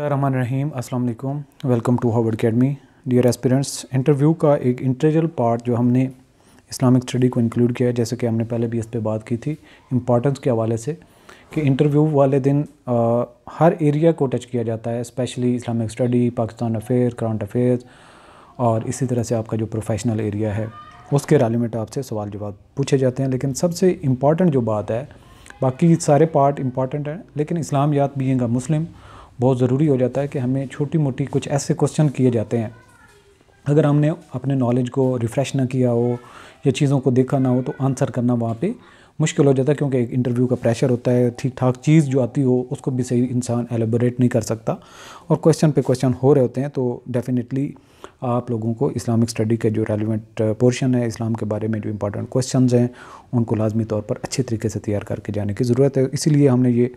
रहीम अस्सलाम वालेकुम welcome to Harvard Academy dear aspirants interview का एक इंटरजल पार्ट जो हमने इस्लामिक स्टडी को इंक्लूड किया है जैसे कि हमने पहले भी इस पर बात की थी इम्पॉर्टेंस के हवाले से कि इंटरव्यू वाले दिन आ, हर एरिया को टच किया जाता है specially Islamic study Pakistan affair current affairs और इसी तरह से आपका जो प्रोफेशनल एरिया है उसके रिलेमेंट तो आपसे सवाल जवाब पूछे जाते हैं लेकिन सबसे इम्पॉर्टेंट जो बात है बाकी सारे पार्ट इम्पॉर्टेंट हैं लेकिन इस्लाम याद बींग मुस्लिम बहुत ज़रूरी हो जाता है कि हमें छोटी मोटी कुछ ऐसे क्वेश्चन किए जाते हैं अगर हमने अपने नॉलेज को रिफ़्रेश ना किया हो या चीज़ों को देखा ना हो तो आंसर करना वहाँ पे मुश्किल हो जाता है क्योंकि एक इंटरव्यू का प्रेशर होता है ठीक ठाक चीज़ जो आती हो उसको भी सही इंसान एलेबोरेट नहीं कर सकता और क्वेश्चन पे क्वेश्चन हो रहे होते हैं तो डेफ़िनेटली आप लोगों को इस्लामिक स्टडी के जो रेलिवेंट पोर्शन uh, है इस्लाम के बारे में जो इंपॉर्टेंट क्वेश्चन हैं उनको लाजमी तौर पर अच्छे तरीके से तैयार करके जाने की ज़रूरत है इसीलिए हमने ये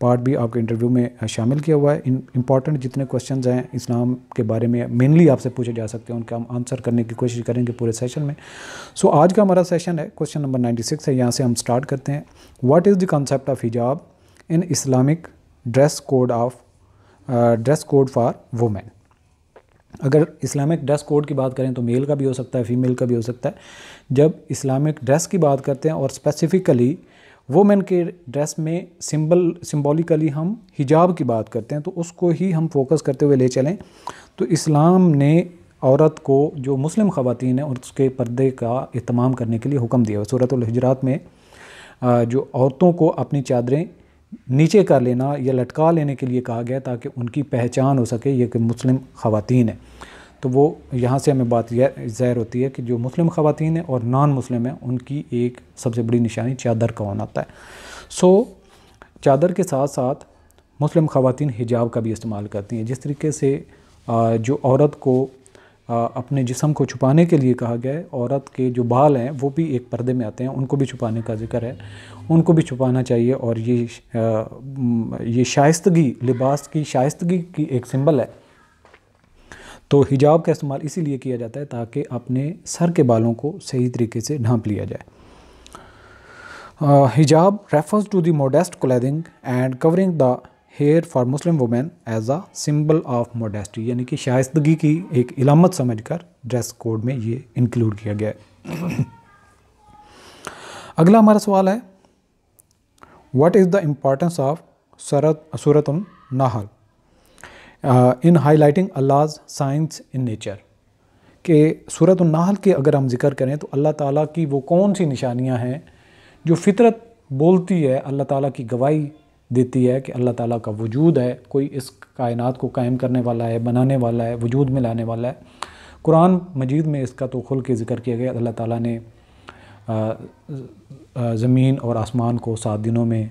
पार्ट भी आपके इंटरव्यू में uh, शामिल किया हुआ है इन इंपॉर्टेंट जितने क्वेश्चन हैं इस्लाम के बारे में मेनली आपसे पूछे जा सकते हैं उनका हम आंसर करने की कोशिश करेंगे पूरे सेशन में सो आज का हमारा सेशन है क्वेश्चन नंबर सिक्स है यहाँ से हम स्टार्ट करते हैं what is the concept of hijab in Islamic dress code of dress code for women अगर इस्लामिक ड्रेस कोड की बात करें तो मेल का भी हो सकता है फ़ीमेल का भी हो सकता है जब इस्लामिक ड्रेस की बात करते हैं और स्पेसिफ़िकली वोमेन के ड्रेस में सिंबल सिंबॉलिकली हम हिजाब की बात करते हैं तो उसको ही हम फोकस करते हुए ले चलें तो इस्लाम ने औरत को जो मुस्लिम ख़वान हैं उसके पर्दे का अहतमाम करने के लिए हुक्म दिया है सूरत हजरात में जो औरतों को अपनी चादरें नीचे कर लेना या लटका लेने के लिए कहा गया ताकि उनकी पहचान हो सके ये कि मुस्लिम ख़वातीन है तो वो यहाँ से हमें बात यह ज़ाहिर होती है कि जो मुस्लिम ख़वातीन है और नॉन मुस्लिम है उनकी एक सबसे बड़ी निशानी चादर का होना आता है सो चादर के साथ साथ मुस्लिम ख़वातीन हिजाब का भी इस्तेमाल करती हैं जिस तरीके से जो औरत को अपने जिसम को छुपाने के लिए कहा गया है औरत के जो बाल हैं वो भी एक पर्दे में आते हैं उनको भी छुपाने का जिक्र है उनको भी छुपाना चाहिए और ये ये शाइस्तगी लिबास की शाइस्तगी की एक सिंबल है तो हिजाब का इस्तेमाल इसीलिए किया जाता है ताकि अपने सर के बालों को सही तरीके से ढांप लिया जाए hijab refers to the modest clothing and covering the hair for Muslim women as a symbol of modesty यानी कि शाइस्तगी की एक इलामत समझकर ड्रेस कोड में ये इंक्लूड किया गया है अगला हमारा सवाल है what is the importance of सरत Surat Nahl in highlighting Allah's science in nature कि सूरत नाहल के अगर हम जिक्र करें तो अल्लाह ताला की वो कौन सी निशानियाँ हैं जो फितरत बोलती है अल्लाह ताला की गवाही देती है कि अल्लाह ताला का वजूद है कोई इस कायनात को कायम करने वाला है बनाने वाला है वजूद में लाने वाला है कुरान मजीद में इसका तो खुल के ज़िक्र किया गया अल्लाह ताला ने ज़मीन और आसमान को सात दिनों में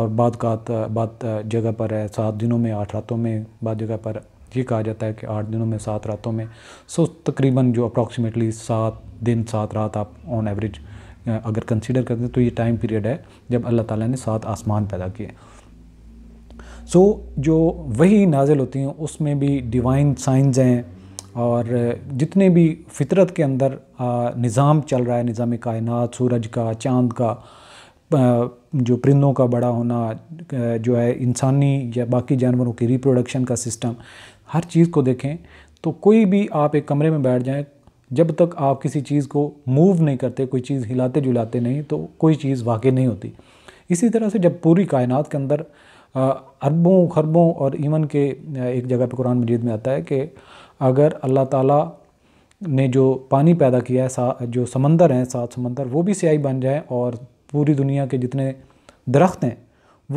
और बाद का बाद जगह पर है सात दिनों में आठ रातों में बाद जगह पर ये कहा जाता है कि आठ दिनों में सात रातों में सो तकरीबन जो अप्रॉक्सीमेटली सात दिन सात रात आप ऑन एवरेज अगर कंसिडर करते हैं तो ये टाइम पीरियड है जब अल्लाह ताला ने सात आसमान पैदा किए सो so, जो वही नाजिल होती हैं उसमें भी डिवाइन साइंस हैं और जितने भी फितरत के अंदर निज़ाम चल रहा है निज़ाम कायनात सूरज का चांद का जो परिंदों का बड़ा होना जो है इंसानी या बाकी जानवरों की रिप्रोडक्शन का सिस्टम हर चीज़ को देखें तो कोई भी आप एक कमरे में बैठ जाएं जब तक आप किसी चीज़ को मूव नहीं करते कोई चीज़ हिलाते जुलाते नहीं तो कोई चीज़ वाकई नहीं होती इसी तरह से जब पूरी कायनात के अंदर अरबों खरबों और ईवन के एक जगह पर कुरान मजीद में आता है कि अगर अल्लाह ताला ने जो पानी पैदा किया है सा जो समंदर हैं सात समंदर वो भी स्याही बन जाएँ और पूरी दुनिया के जितने दरख्त हैं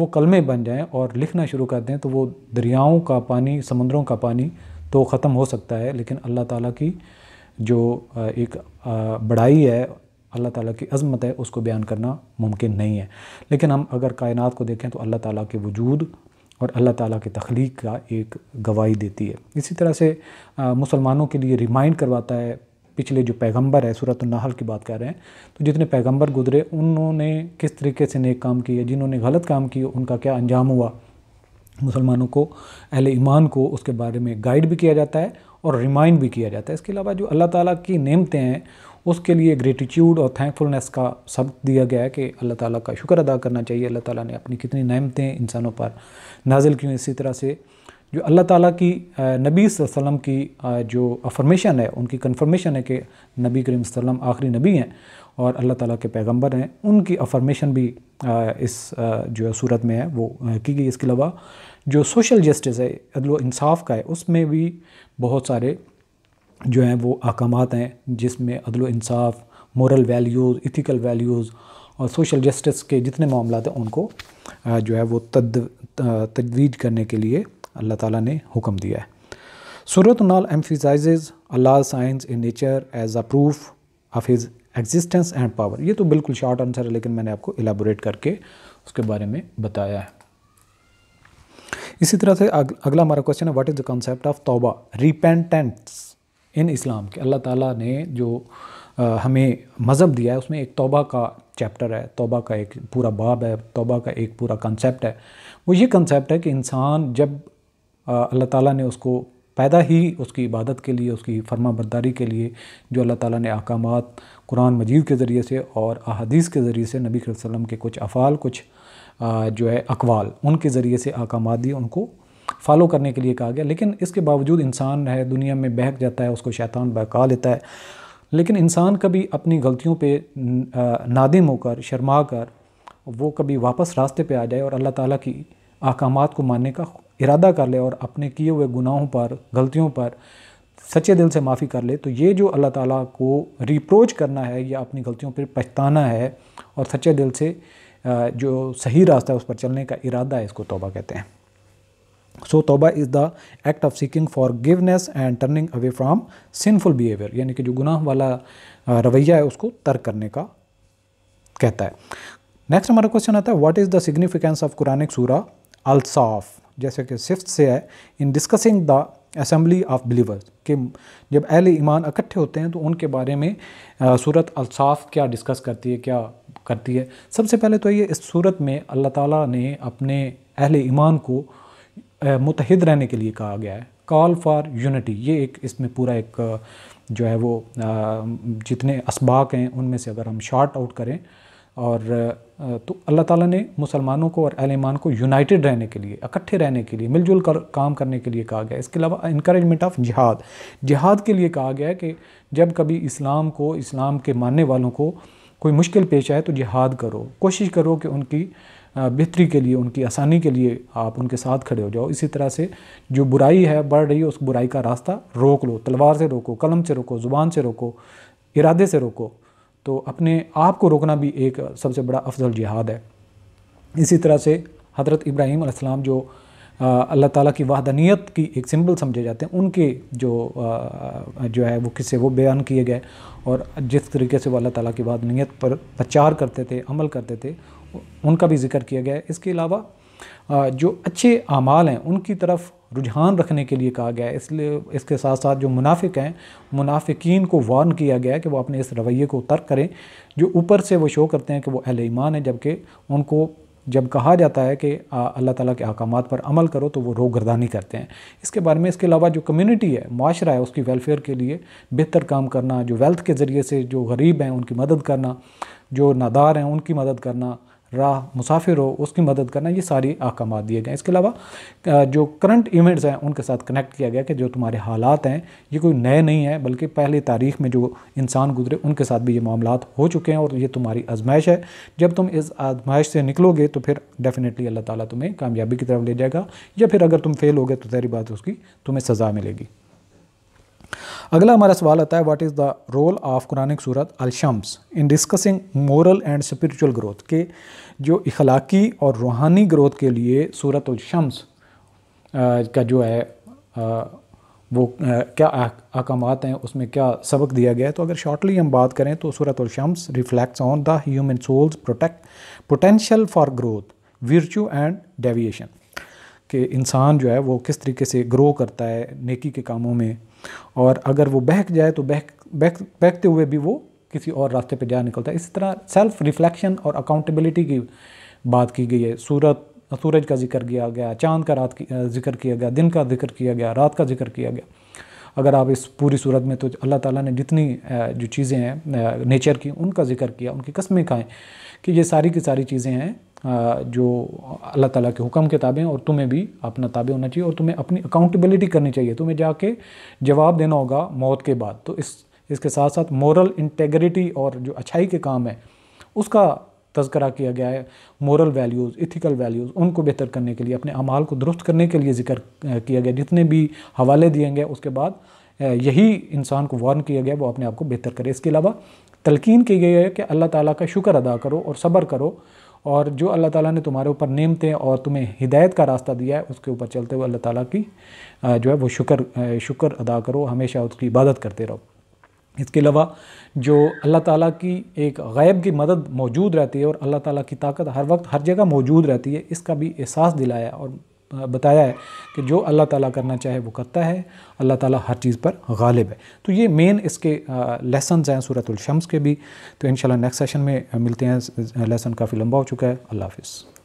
वो कलमे बन जाएँ और लिखना शुरू कर दें तो वो दरियाओं का पानी समंदरों का पानी तो ख़त्म हो सकता है लेकिन अल्लाह ताला की जो एक बड़ाई है अल्लाह ताला की अज़मत है उसको बयान करना मुमकिन नहीं है लेकिन हम अगर कायनात को देखें तो अल्लाह ताला के वजूद और अल्लाह ताला की तख्लीक का एक गवाही देती है इसी तरह से मुसलमानों के लिए रिमाइंड करवाता है पिछले जो पैगंबर है सूरत नाहल की बात कर रहे हैं तो जितने पैगंबर गुजरे उन्होंने किस तरीके से नेक काम किए जिन्होंने गलत काम किए उनका क्या अंजाम हुआ मुसलमानों को अहल ईमान को उसके बारे में गाइड भी किया जाता है और रिमाइंड भी किया जाता है इसके अलावा जो अल्लाह ताला की नेमतें हैं उसके लिए ग्रेटिट्यूड और थैंकफुलनेस का शब्द दिया गया है कि अल्लाह ताला का शुक्र अदा करना चाहिए अल्लाह ताला ने अपनी कितनी नेमतें इंसानों पर नाजिल की इसी तरह से जो अल्लाह ताला की नबी वसम की जो अफर्मेशन है उनकी कन्फर्मेशन है कि नबी करीम वसम आखिरी नबी हैं और अल्लाह ताला के पैगंबर हैं उनकी अफर्मेशन भी इस जो सूरत में है वो की गई इसके अलावा जो सोशल जस्टिस है अदलो इंसाफ का है उसमें भी बहुत सारे जो हैं वो अहकाम हैं जिसमें अदलो इंसाफ मॉरल वैल्यूज़ इथिकल वैल्यूज़ और सोशल जस्टिस के जितने मामला हैं उनको जो है वो तद तजवीज करने के लिए अल्लाह ताला ने हुक्म दिया है Surat Nal emphasize Allah science in nature as a proof of his existence and power ये तो बिल्कुल शॉर्ट आंसर है लेकिन मैंने आपको एलाबोरेट करके उसके बारे में बताया है इसी तरह से अग, अगला हमारा क्वेश्चन है what is the concept of तौबा रिपेंटेंट्स इन इस्लाम के अल्लाह ताला ने जो आ, हमें मज़हब दिया है उसमें एक तौबा का चैप्टर है तौबा का एक पूरा बाब है तौबा का एक पूरा कंसेप्ट है वो ये कंसेप्ट है कि इंसान जब अल्लाह ताला ने उसको पैदा ही उसकी इबादत के लिए उसकी फर्मा बरदारी के लिए जो अल्लाह ताला ने अहकाम कुरान मजीद के ज़रिए से और अदीस के ज़रिए से नबी वसम के कुछ अफ़ाल कुछ जो है अकवाल उनके ज़रिए से अहकाम दिए उनको फॉलो करने के लिए कहा गया लेकिन इसके बावजूद इंसान है दुनिया में बहक जाता है उसको शैतान बहका लेता है लेकिन इंसान कभी अपनी गलतियों पर नादिम होकर शर्मा कर वो कभी वापस रास्ते पर आ जाए और अल्लाह ताली की अहकाम को मानने का इरादा कर ले और अपने किए हुए गुनाहों पर गलतियों पर सच्चे दिल से माफ़ी कर ले तो ये जो अल्लाह ताला को रिप्रोच करना है या अपनी गलतियों पर पछताना है और सच्चे दिल से जो सही रास्ता है उस पर चलने का इरादा है इसको तोबा कहते हैं सो तोबा is the act of seeking forgiveness and turning away from sinful behaviour यानी कि जो गुनाह वाला रवैया है उसको तर्क करने का कहता है नेक्स्ट हमारा क्वेश्चन आता है what is the significance of Quranic Surah Alsaff जैसे कि सिफ्त से है in discussing the assembly of believers कि जब अहल ईमान इकट्ठे होते हैं तो उनके बारे में सूरत अलसाफ क्या डिस्कस करती है क्या करती है सबसे पहले तो ये इस सूरत में अल्लाह ताला ने अपने अहल ईमान को मुतहद रहने के लिए कहा गया है कॉल फॉर यूनिटी ये एक इसमें पूरा एक जो है वो जितने इसबाक हैं उनमें से अगर हम शॉर्ट आउट करें और तो अल्लाह ताला ने मुसलमानों को और अहलमान को यूनाइटेड रहने के लिए इकट्ठे रहने के लिए मिलजुल कर काम करने के लिए कहा गया इसके अलावा इनक्रेजमेंट ऑफ जिहाद जिहाद के लिए कहा गया है कि जब कभी इस्लाम को इस्लाम के मानने वालों को कोई मुश्किल पेश आए तो जिहाद करो कोशिश करो कि उनकी बेहतरी के लिए उनकी आसानी के लिए आप उनके साथ खड़े हो जाओ इसी तरह से जो बुराई है बढ़ रही है उस बुराई का रास्ता रोक लो तलवार से रोको कलम से रोको ज़ुबान से रोको इरादे से रोको तो अपने आप को रोकना भी एक सबसे बड़ा अफजल जिहाद है इसी तरह से हज़रत इब्राहीम अलैहिस्सलाम जो अल्लाह ताला की वाहदानियत की एक सिंबल समझे जाते हैं उनके जो आ, जो है वो किस्से वो बयान किए गए और जिस तरीके से वो अल्लाह ताला की वाहदानियत पर प्रचार करते थे अमल करते थे उनका भी जिक्र किया गया इसके अलावा जो अच्छे अमाल हैं उनकी तरफ रुझान रखने के लिए कहा गया है इसलिए इसके साथ साथ जो मुनाफिक हैं मुनाफिकीन को वार्न किया गया है कि वो अपने इस रवैये को तर्क करें जो ऊपर से वो शो करते हैं कि वो अहल ईमान है जबकि उनको जब कहा जाता है कि अल्लाह ताला के अहकाम पर अमल करो तो वो गर्दानी करते हैं इसके बारे में इसके अलावा जो कम्युनिटी है माशरा है उसकी वेलफेयर के लिए बेहतर काम करना जो वेल्थ के ज़रिए से जो गरीब हैं उनकी मदद करना जो नादार हैं उनकी मदद करना राह मुसाफिर हो उसकी मदद करना ये सारी अहकाम दिए गए इसके अलावा जो करंट इवेंट्स हैं उनके साथ कनेक्ट किया गया कि जो तुम्हारे हालात हैं ये कोई नए नहीं हैं बल्कि पहले तारीख में जो इंसान गुजरे उनके साथ भी ये मामला हो चुके हैं और ये तुम्हारी आजमाइश है जब तुम इस आजमाइश से निकलोगे तो फिर डेफिनेटली अल्लाह ताला तुम्हें कामयाबी की तरफ ले जाएगा या फिर अगर तुम फेल हो गए तो तेरी बात उसकी तुम्हें सज़ा मिलेगी अगला हमारा सवाल आता है what is the role of Quranic Surat Alshams in discussing moral and spiritual growth के जो इखलाकी और रूहानी ग्रोथ के लिए सूरत अलशम्स का जो है आ, वो आ, क्या अहकाम हैं उसमें क्या सबक दिया गया है तो अगर शॉर्टली हम बात करें तो Surat Shams reflects on the human souls protect potential for growth virtue and deviation कि इंसान जो है वो किस तरीके से ग्रो करता है नेकी के कामों में और अगर वो बहक जाए तो बहक बहक बहकते हुए भी वो किसी और रास्ते पर जा निकलता है इस तरह सेल्फ रिफ्लेक्शन और अकाउंटेबिलिटी की बात की गई है सूरत सूरज का जिक्र किया गया चांद का रात की जिक्र किया गया दिन का जिक्र किया गया रात का जिक्र किया गया अगर आप इस पूरी सूरत में तो अल्लाह ताला ने जितनी जो चीज़ें हैं नेचर की उनका जिक्र किया उनकी कस्में खाएँ कि ये सारी की सारी चीज़ें हैं जो अल्लाह ताला के हुक्म के ताबे हैं और तुम्हें भी अपना ताबे होना चाहिए और तुम्हें अपनी अकाउंटेबिलिटी करनी चाहिए तुम्हें जाके जवाब देना होगा मौत के बाद तो इस इसके साथ साथ मॉरल इंटेग्रिटी और जो अच्छाई के काम है उसका तस्करा किया गया है मॉरल वैल्यूज़ इथिकल वैल्यूज़ उनको बेहतर करने के लिए अपने अमाल को दुरुस्त करने के लिए जिक्र किया गया जितने भी हवाले दिए गए उसके बाद यही इंसान को वार्न किया गया वो अपने आप को बेहतर करे इसके अलावा तलकीन की गई है कि अल्लाह ताला का शुक्र अदा करो और सब्र करो और जो अल्लाह ताला ने तुम्हारे ऊपर हैं और तुम्हें हिदायत का रास्ता दिया है उसके ऊपर चलते हुए अल्लाह ताला की जो है वो शुक्र शुक्र अदा करो हमेशा उसकी इबादत करते रहो इसके अलावा जो अल्लाह ताला की एक गैब की मदद मौजूद रहती है और अल्लाह ताला की ताकत हर वक्त हर जगह मौजूद रहती है इसका भी एहसास दिलाया और बताया है कि जो अल्लाह ताला करना चाहे वो करता है अल्लाह ताला हर चीज़ पर गालिब है तो ये मेन इसके लेसन हैं शम्स के भी तो इन नेक्स्ट सेशन में मिलते हैं लेसन काफ़ी लंबा हो चुका है अल्लाह हाफिज़